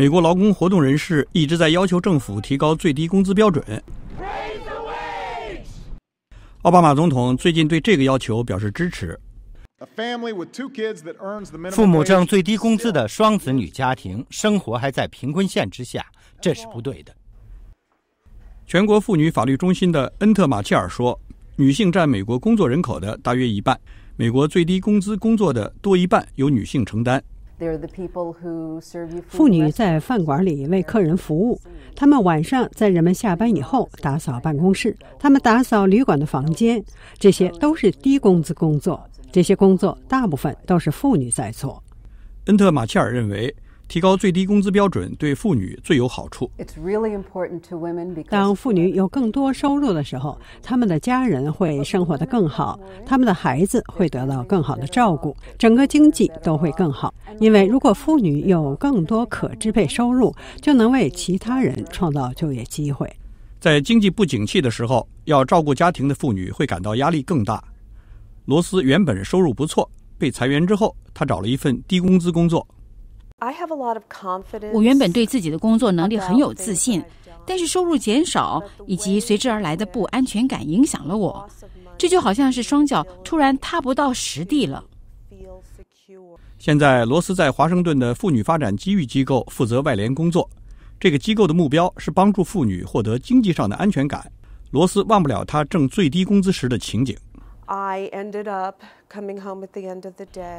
美国劳工活动人士一直在要求政府提高最低工资标准。奥巴马总统最近对这个要求表示支持。父母挣最低工资的双子女家庭生活还在贫困线之下，这是不对的。全国妇女法律中心的恩特马切尔说，女性占美国工作人口的大约一半，美国最低工资工作的多一半由女性承担。妇女在饭馆里为客人服务，她们晚上在人们下班以后打扫办公室，她们打扫旅馆的房间，这些都是低工资工作。这些工作大部分都是妇女在做。恩特马切尔认为。提高最低工资标准对妇女最有好处。当妇女有更多收入的时候，他们的家人会生活得更好，他们的孩子会得到更好的照顾，整个经济都会更好。因为如果妇女有更多可支配收入，就能为其他人创造就业机会。在经济不景气的时候，要照顾家庭的妇女会感到压力更大。罗斯原本收入不错，被裁员之后，他找了一份低工资工作。我原本对自己的工作能力很有自信，但是收入减少以及随之而来的不安全感影响了我，这就好像是双脚突然踏不到实地了。现在，罗斯在华盛顿的妇女发展机遇机构负责外联工作。这个机构的目标是帮助妇女获得经济上的安全感。罗斯忘不了他挣最低工资时的情景。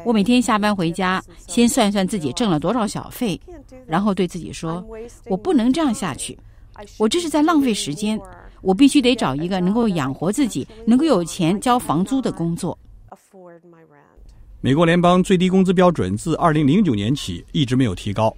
我每天下班回家，先算算自己挣了多少小费，然后对自己说：“我不能这样下去，我这是在浪费时间，我必须得找一个能够养活自己、能够有钱交房租的工作。”美国联邦最低工资标准自二零零九年起一直没有提高。